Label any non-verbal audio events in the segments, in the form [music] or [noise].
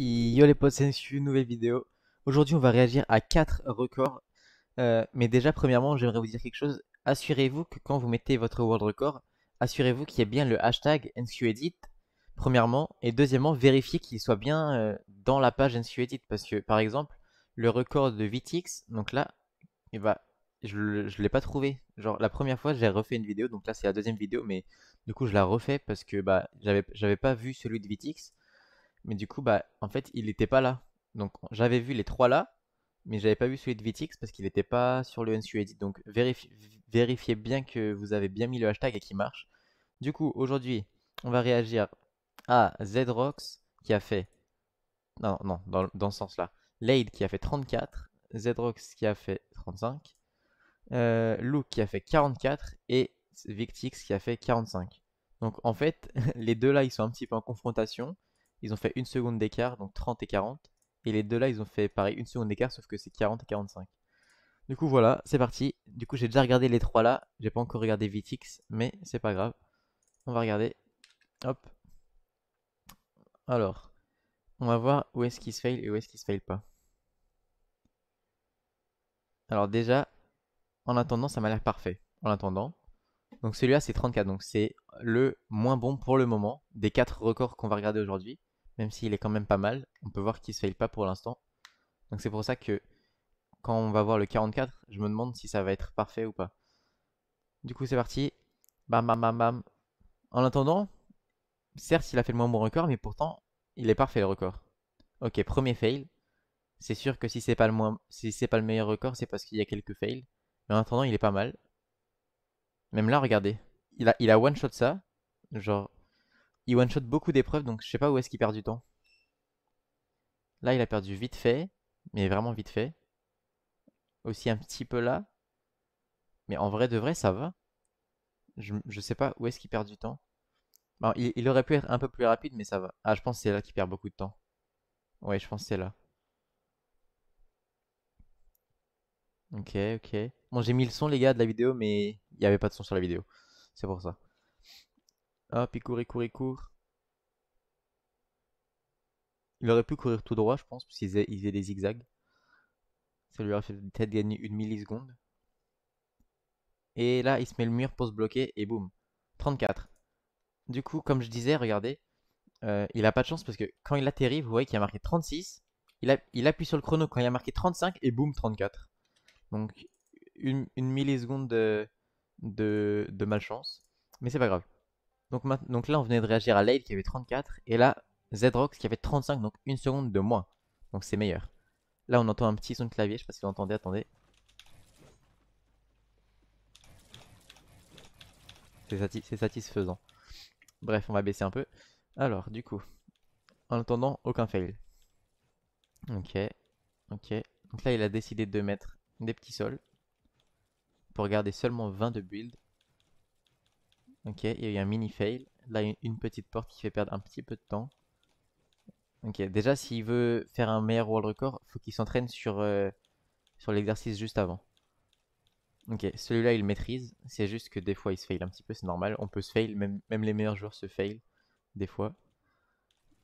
Yo les potes, c'est une nouvelle vidéo. Aujourd'hui, on va réagir à 4 records. Euh, mais déjà, premièrement, j'aimerais vous dire quelque chose. Assurez-vous que quand vous mettez votre world record, assurez-vous qu'il y ait bien le hashtag nsuedit. premièrement. Et deuxièmement, vérifiez qu'il soit bien euh, dans la page nsuedit Parce que, par exemple, le record de Vitix, donc là, il eh ben, je ne l'ai pas trouvé. Genre, la première fois, j'ai refait une vidéo. Donc là, c'est la deuxième vidéo. Mais du coup, je la refais parce que bah, j'avais pas vu celui de Vitix. Mais du coup, bah, en fait, il n'était pas là. Donc, j'avais vu les trois là, mais j'avais pas vu celui de Vitix parce qu'il n'était pas sur le NSU Donc, vérifiez, bien que vous avez bien mis le hashtag et qu'il marche. Du coup, aujourd'hui, on va réagir à Zrox qui a fait. Non, non, dans, dans ce sens-là. Lade qui a fait 34, Zrox qui a fait 35, euh, Luke qui a fait 44 et Victix qui a fait 45. Donc en fait, [laughs] les deux là, ils sont un petit peu en confrontation ils ont fait une seconde d'écart, donc 30 et 40. Et les deux là, ils ont fait pareil, une seconde d'écart, sauf que c'est 40 et 45. Du coup, voilà, c'est parti. Du coup, j'ai déjà regardé les trois là. J'ai pas encore regardé Vitix, mais c'est pas grave. On va regarder. Hop. Alors, on va voir où est-ce qu'il se fail et où est-ce qu'il se fail pas. Alors déjà, en attendant, ça m'a l'air parfait. En attendant. Donc celui-là, c'est 34. Donc c'est le moins bon pour le moment des 4 records qu'on va regarder aujourd'hui même s'il est quand même pas mal, on peut voir qu'il se fail pas pour l'instant. Donc c'est pour ça que quand on va voir le 44, je me demande si ça va être parfait ou pas. Du coup c'est parti, bam bam bam bam. En attendant, certes il a fait le moins bon record, mais pourtant il est parfait le record. Ok, premier fail. C'est sûr que si c'est pas le moins, si c'est pas le meilleur record, c'est parce qu'il y a quelques fails. Mais en attendant, il est pas mal. Même là, regardez, il a, il a one shot ça, genre il one-shot beaucoup d'épreuves, donc je sais pas où est-ce qu'il perd du temps. Là, il a perdu vite fait, mais vraiment vite fait. Aussi un petit peu là. Mais en vrai de vrai, ça va. Je, sais pas où est-ce qu'il perd du temps. il, il, aurait pu être un peu plus rapide, mais ça va. Ah, je pense que c'est là qu'il perd beaucoup de temps. Ouais, je pense que c'est là. Ok, ok. Bon, j'ai mis le son, les gars, de la vidéo, mais il n'y avait pas de son sur la vidéo. C'est pour ça. Hop, il court, il court, il court. Il aurait pu courir tout droit, je pense, parce qu'il faisait, des zigzags. Ça lui aurait fait peut-être gagner une milliseconde. Et là, il se met le mur pour se bloquer, et boum. 34. Du coup, comme je disais, regardez, euh, il a pas de chance parce que quand il atterrit, vous voyez qu'il a marqué 36. Il, il, appuie sur le chrono quand il a marqué 35 et boum, 34. Donc, une, milliseconde de malchance. Mais c'est pas grave. Donc, donc là, on venait de réagir à Lade qui avait 34, et là, Zedrox qui avait 35, donc une seconde de moins. Donc c'est meilleur. Là, on entend un petit son de clavier, je sais pas si vous entendez attendez. C'est satisfaisant. Bref, on va baisser un peu. Alors, du coup, en attendant, aucun fail. Ok, ok. Donc là, il a décidé de mettre des petits sols pour garder seulement 20 de build. Ok, il y a eu un mini fail. Là, une petite porte qui fait perdre un petit peu de temps. Ok, déjà, s'il veut faire un meilleur world record, faut qu'il s'entraîne sur, euh, sur l'exercice juste avant. Ok, celui-là, il maîtrise. C'est juste que des fois, il se fail un petit peu, c'est normal. On peut se fail, même, même les meilleurs joueurs se fail, des fois.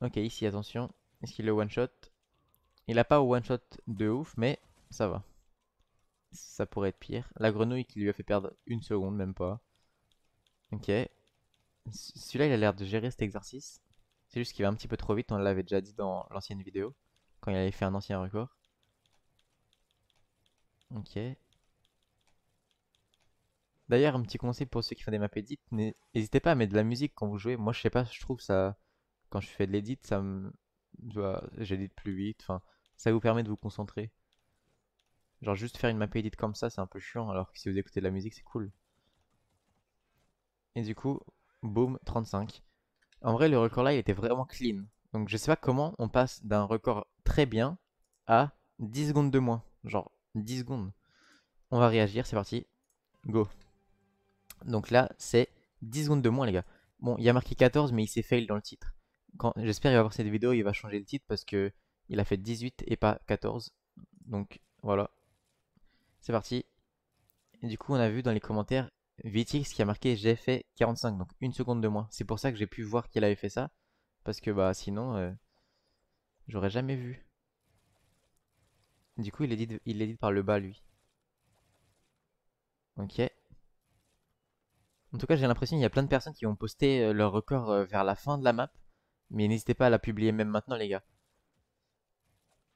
Ok, ici, attention. Est-ce qu'il le one-shot Il a pas one-shot de ouf, mais ça va. Ça pourrait être pire. La grenouille qui lui a fait perdre une seconde, même pas. Ok. Celui-là, il a l'air de gérer cet exercice. C'est juste qu'il va un petit peu trop vite, on l'avait déjà dit dans l'ancienne vidéo, quand il avait fait un ancien record. Ok. D'ailleurs, un petit conseil pour ceux qui font des maps edit, n'hésitez pas à mettre de la musique quand vous jouez. Moi, je sais pas, je trouve ça, quand je fais de l'edit, ça me, j'édite plus vite, enfin, ça vous permet de vous concentrer. Genre juste faire une map edit comme ça, c'est un peu chiant, alors que si vous écoutez de la musique, c'est cool. Et du coup, boum, 35. En vrai, le record là, il était vraiment clean. Donc je sais pas comment on passe d'un record très bien à 10 secondes de moins. Genre 10 secondes. On va réagir, c'est parti. Go. Donc là, c'est 10 secondes de moins, les gars. Bon, il y a marqué 14, mais il s'est fail dans le titre. J'espère qu'il va voir cette vidéo, il va changer le titre parce que il a fait 18 et pas 14. Donc voilà. C'est parti. Et du coup, on a vu dans les commentaires VTX qui a marqué j'ai fait 45, donc une seconde de moins. C'est pour ça que j'ai pu voir qu'il avait fait ça, parce que bah sinon, euh, j'aurais jamais vu. Du coup, il est dit, il dit par le bas, lui. Ok. En tout cas, j'ai l'impression qu'il y a plein de personnes qui ont posté euh, leur record euh, vers la fin de la map. Mais n'hésitez pas à la publier même maintenant, les gars.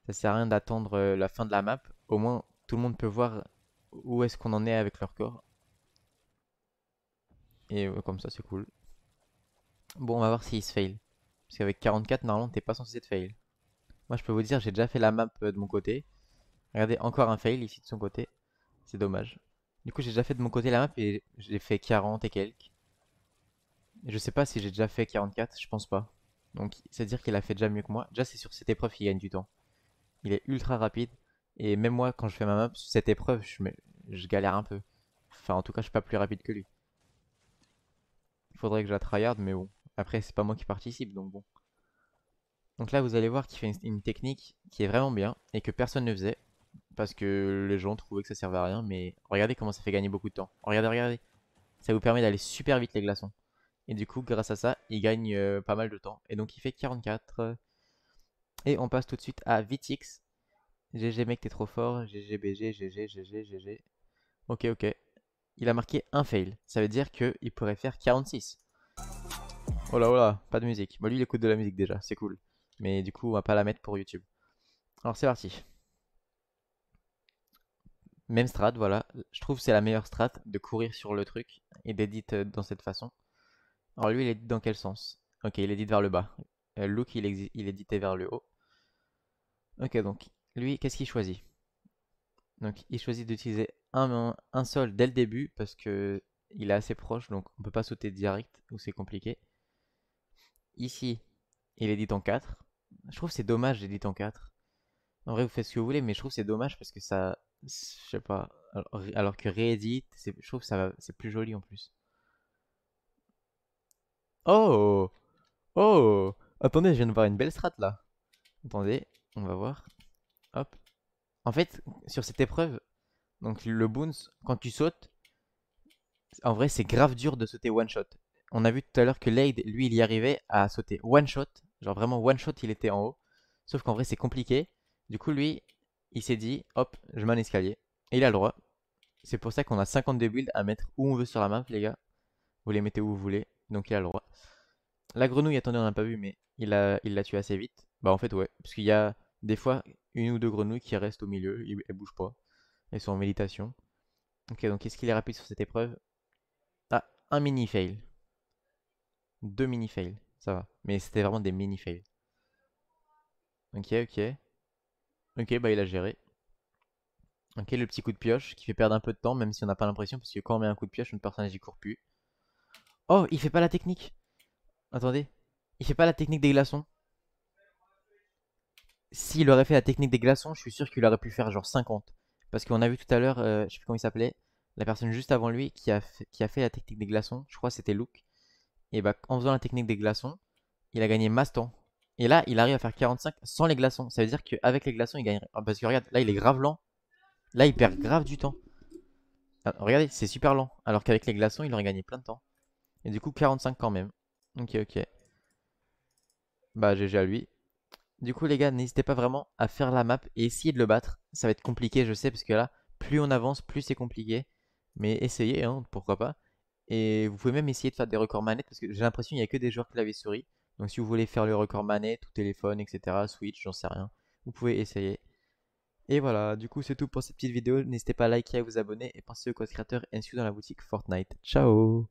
Ça sert à rien d'attendre la fin de la map. Au moins, tout le monde peut voir où est-ce qu'on en est avec leur corps. Et comme ça, c'est cool. Bon, on va voir s'il se fail. Parce qu'avec 44, normalement, t'es pas censé te fail. Moi, je peux vous dire, j'ai déjà fait la map euh, de mon côté. Regardez, encore un fail ici de son côté. C'est dommage. Du coup, j'ai déjà fait de mon côté la map et j'ai fait 40 et quelques. je sais pas si j'ai déjà fait 44, je pense pas. Donc, c'est-à-dire qu'il a fait déjà mieux que moi. Déjà, c'est sur cette épreuve qu'il gagne du temps. Il est ultra rapide. Et même moi, quand je fais ma map, sur cette épreuve, je, je galère un peu. Enfin, en tout cas, je suis pas plus rapide que lui faudrait que je la tryhard, mais bon. Après, c'est pas moi qui participe, donc bon. Donc là, vous allez voir qu'il fait une, technique qui est vraiment bien et que personne ne faisait. Parce que les gens trouvaient que ça servait à rien, mais regardez comment ça fait gagner beaucoup de temps. Regardez, regardez. Ça vous permet d'aller super vite les glaçons. Et du coup, grâce à ça, il gagne euh, pas mal de temps. Et donc, il fait 44. Et on passe tout de suite à Vitix. GG mec, t'es trop fort. GG BG, GG, GG, GG. Ok, ok il a marqué un fail. Ça veut dire qu'il pourrait faire 46. Oh là oh là, pas de musique. Bon, lui, il écoute de la musique déjà, c'est cool. Mais du coup, on va pas la mettre pour YouTube. Alors, c'est parti. Même strat, voilà. Je trouve que c'est la meilleure strat de courir sur le truc et d'éditer euh, dans cette façon. Alors, lui, il édite dans quel sens Ok, il édite vers le bas. Euh, look Luke, il, il vers le haut. Ok, donc, lui, qu'est-ce qu'il choisit donc il choisit d'utiliser un, seul dès le début parce que il est assez proche, donc on peut pas sauter direct ou c'est compliqué. Ici, il est dit en 4. Je trouve c'est dommage d'être dit en 4. En vrai, vous faites ce que vous voulez, mais je trouve c'est dommage parce que ça, je sais pas. Alors, que réédite, je trouve ça c'est plus joli en plus. Oh Oh Attendez, je viens de voir une belle strat là. Attendez, on va voir. Hop. En fait, sur cette épreuve, donc le Boons, quand tu sautes, en vrai c'est grave dur de sauter one shot. On a vu tout à l'heure que Lade, lui, il y arrivait à sauter one shot. Genre vraiment one shot, il était en haut. Sauf qu'en vrai c'est compliqué. Du coup lui, il s'est dit, hop, je mets un escalier. Et il a le droit. C'est pour ça qu'on a de builds à mettre où on veut sur la map, les gars. Vous les mettez où vous voulez. Donc il a le droit. La grenouille, attendez, on n'a pas vu, mais il l'a il tué assez vite. Bah en fait ouais, parce qu'il y a des fois une ou deux grenouilles qui restent au milieu, elles bougent pas. Ils sont en méditation. Ok, donc qu'est-ce qu'il est rapide sur cette épreuve Ah, un mini-fail. Deux mini fail, ça va. Mais c'était vraiment des mini-fails. Ok, ok. Ok, bah il a géré. Ok, le petit coup de pioche qui fait perdre un peu de temps, même si on n'a pas l'impression, parce que quand on met un coup de pioche, une personnage y court plus. Oh, il fait pas la technique Attendez, il fait pas la technique des glaçons S'il aurait fait la technique des glaçons, je suis sûr qu'il aurait pu faire genre 50. Parce qu'on a vu tout à l'heure, euh, je sais plus comment il s'appelait, la personne juste avant lui qui a, fait, la technique des glaçons, je crois que c'était Luke. Et bah, en faisant la technique des glaçons, il a gagné masse temps. Et là, il arrive à faire 45 sans les glaçons. Ça veut dire qu'avec les glaçons, il gagne. parce que regarde, là, il est grave lent. Là, il perd grave du temps. Ah, regardez, c'est super lent. Alors qu'avec les glaçons, il aurait gagné plein de temps. Et du coup, 45 quand même. Ok, ok. Bah, GG à lui. Du coup, les gars, n'hésitez pas vraiment à faire la map et essayer de le battre ça va être compliqué, je sais, parce que là, plus on avance, plus c'est compliqué. Mais essayez, hein, pourquoi pas. Et vous pouvez même essayer de faire des records manettes, parce que j'ai l'impression qu'il n'y a que des joueurs clavier-souris. Donc si vous voulez faire le record manette ou téléphone, etc., Switch, j'en sais rien, vous pouvez essayer. Et voilà, du coup c'est tout pour cette petite vidéo. N'hésitez pas à liker, à vous abonner et pensez au code créateur NSU dans la boutique Fortnite. Ciao